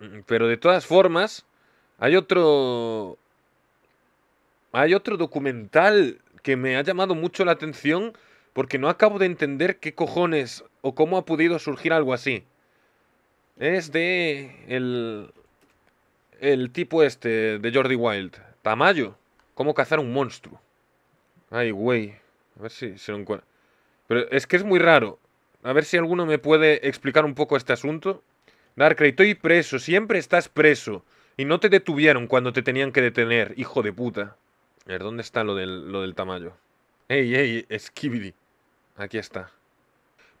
Mm, pero de todas formas, hay otro. Hay otro documental que me ha llamado mucho la atención porque no acabo de entender qué cojones o cómo ha podido surgir algo así. Es de el, el tipo este de Jordi Wild, Tamayo, cómo cazar un monstruo. Ay, güey, a ver si se lo encuentro. Pero es que es muy raro. A ver si alguno me puede explicar un poco este asunto. Darkrai, estoy preso, siempre estás preso. Y no te detuvieron cuando te tenían que detener, hijo de puta. A ver, ¿dónde está lo del, lo tamaño? Ey, ey, Skibidi. Aquí está.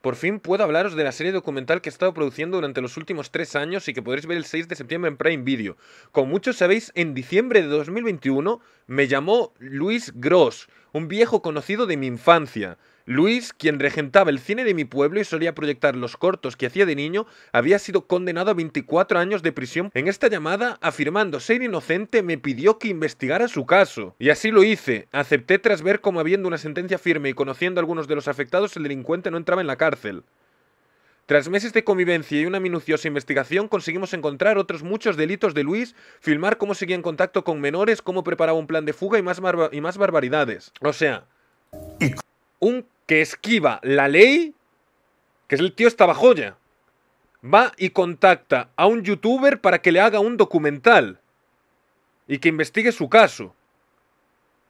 Por fin puedo hablaros de la serie documental que he estado produciendo durante los últimos tres años y que podréis ver el 6 de septiembre en Prime Video. Como muchos sabéis, en diciembre de 2021 me llamó Luis Gross, un viejo conocido de mi infancia. Luis, quien regentaba el cine de mi pueblo y solía proyectar los cortos que hacía de niño, había sido condenado a 24 años de prisión. En esta llamada, afirmando ser inocente, me pidió que investigara su caso. Y así lo hice. Acepté tras ver cómo habiendo una sentencia firme y conociendo a algunos de los afectados, el delincuente no entraba en la cárcel. Tras meses de convivencia y una minuciosa investigación, conseguimos encontrar otros muchos delitos de Luis, filmar cómo seguía en contacto con menores, cómo preparaba un plan de fuga y más, y más barbaridades. O sea, un que esquiva la ley, que es el tío estaba joya, va y contacta a un youtuber para que le haga un documental y que investigue su caso.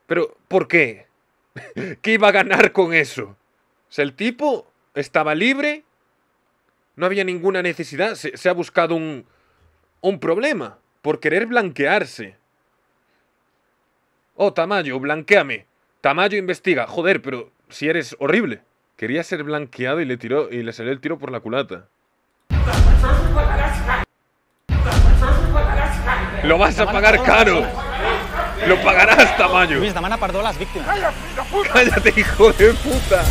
Pero, ¿por qué? ¿Qué iba a ganar con eso? O el tipo estaba libre, no había ninguna necesidad, se, ha buscado un, un problema por querer blanquearse. Oh, Tamayo, blanqueame. Tamayo investiga. Joder, pero si eres horrible. Quería ser blanqueado y le tiró y le salió el tiro por la culata. Lo vas a pagar caro. Lo pagarás, tamaño. Luis, demana perdó a Cállate, hijo de puta.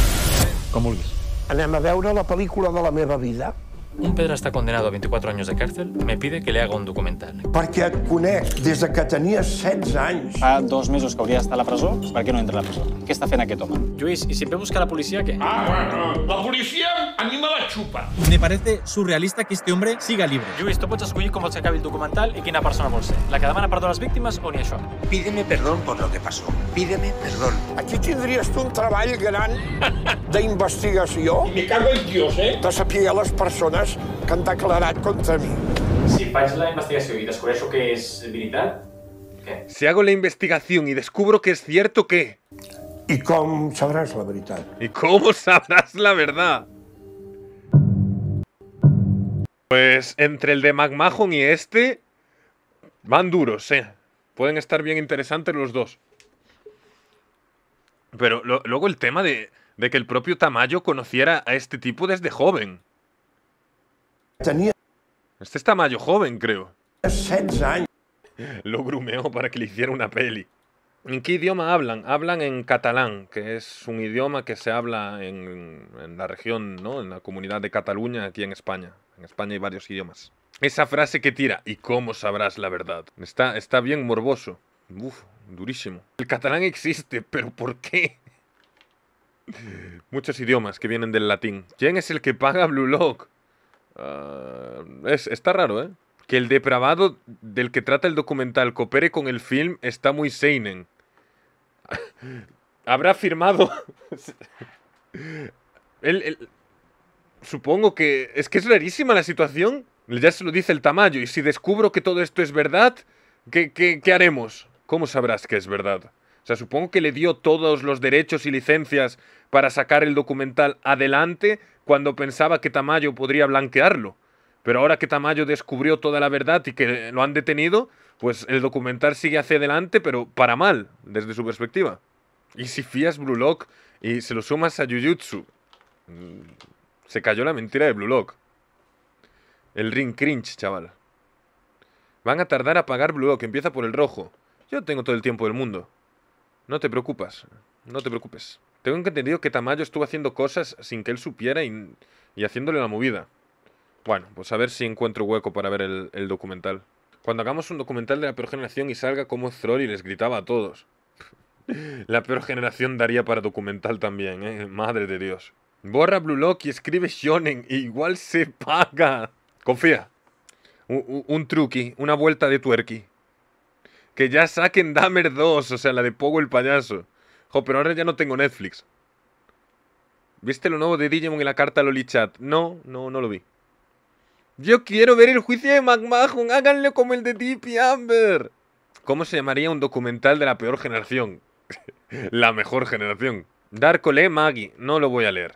Com vulguis. a veure la película de la meva vida. Un està condenat a 24 anys de càrcel, me pide que li haga un documental. Perquè et conec des de que tenia 16 anys. Fa dos mesos que hauria d'estar a la presó, per què no entra a la presó? Què està fent aquest home? Lluís, i si ve busca la policia, què? Ah, bueno, la policia a mi me la xupa. Me parece surrealista que este hombre siga libre. Lluís, tu pots escollir com vols que acabi el documental i quina persona vols ser. La que demana perdó a les víctimes o ni això? Pídeme perdón por lo que pasó. Pídeme perdón. Aquí tindries tu un treball gran d'investigació. Me cago en Dios, eh? De saber les persones canta que contra mí Si la investigació i que es militar, Si hago la investigación y descubro que es cierto, ¿qué? ¿Y cómo sabrás la verdad? ¿Y cómo sabrás la verdad? Pues entre el de McMahon y este van duros, eh. Pueden estar bien interesantes los dos. Pero luego el tema de que el propio Tamayo conociera a este tipo desde joven. Este está mayo joven, creo. Lo grumeó para que le hiciera una peli. ¿En qué idioma hablan? Hablan en catalán, que es un idioma que se habla en, la región, ¿no? En la comunidad de Cataluña, aquí en España. En España hay varios idiomas. Esa frase que tira, ¿y cómo sabrás la verdad? Está, está bien morboso. Uf, durísimo. El catalán existe, pero ¿por qué? Muchos idiomas que vienen del latín. ¿Quién es el que paga Blue Lock? Ah, es, está raro, ¿eh? Que el depravado del que trata el documental coopere con el film está muy seinen. Habrá firmado... supongo que... Es que es rarísima la situación. Ya se lo dice el tamaño. Y si descubro que todo esto es verdad, qué, qué haremos? ¿Cómo sabrás que es verdad? O sea, supongo que le dio todos los derechos y licencias para sacar el documental adelante cuando pensaba que Tamayo podría blanquearlo. Pero ahora que Tamayo descubrió toda la verdad y que lo han detenido, pues el documental sigue hacia adelante, pero para mal, desde su perspectiva. Y si fías Blue Lock y se lo sumas a Jujutsu, mm, se cayó la mentira de Blue Lock. El ring cringe, chaval. Van a tardar a pagar Blue Lock, empieza por el rojo. Yo tengo todo el tiempo del mundo. No te preocupes, no te preocupes. Tengo entendido que Tamayo estuvo haciendo cosas sin que él supiera y, haciéndole la movida. Bueno, pues a ver si encuentro hueco para ver el, documental. Cuando hagamos un documental de la peor generación y salga como y les gritaba a todos. la peor generación daría para documental también, ¿eh? Madre de Dios. Borra Blue Lock y escribe Shonen, igual se paga. Confía. Un, truqui, una vuelta de tuerqui. Que ya saquen Dahmer 2, o sea, la de Pogo el payaso. Jo, pero ahora ya no tengo Netflix. ¿Viste lo nuevo de Digimon en la carta Chat? No, no, no lo vi. Yo quiero ver el juicio de McMahon, háganle como el de Deep Amber. ¿Cómo se llamaría un documental de la peor generación? la mejor generación. Darko lee Maggie, no lo voy a leer.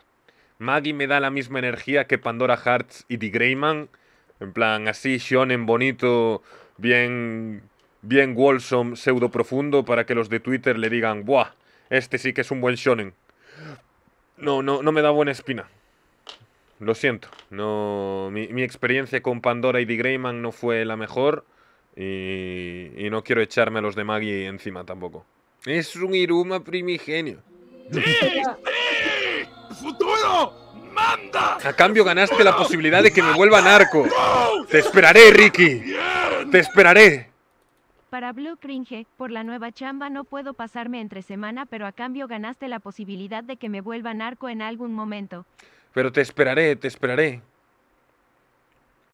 Maggie me da la misma energía que Pandora Hearts y The Greyman. En plan, así, shonen bonito, bien bien Wolsom pseudo profundo para que los de Twitter le digan, ¡buah! Este sí que es un buen shonen. No, no, no me da buena espina. Lo siento. No, mi, experiencia con Pandora y The Greyman no fue la mejor. Y, no quiero echarme a los de Maggie encima tampoco. Es un Iruma primigenio. ¡Futuro! ¡Manda! A cambio ganaste la posibilidad de que me vuelva narco. ¡Te esperaré, Ricky! ¡Te esperaré! Para Blue Cringe, por la nueva chamba no puedo pasarme entre semana, pero a cambio ganaste la posibilidad de que me vuelva narco en algún momento. Pero te esperaré, te esperaré.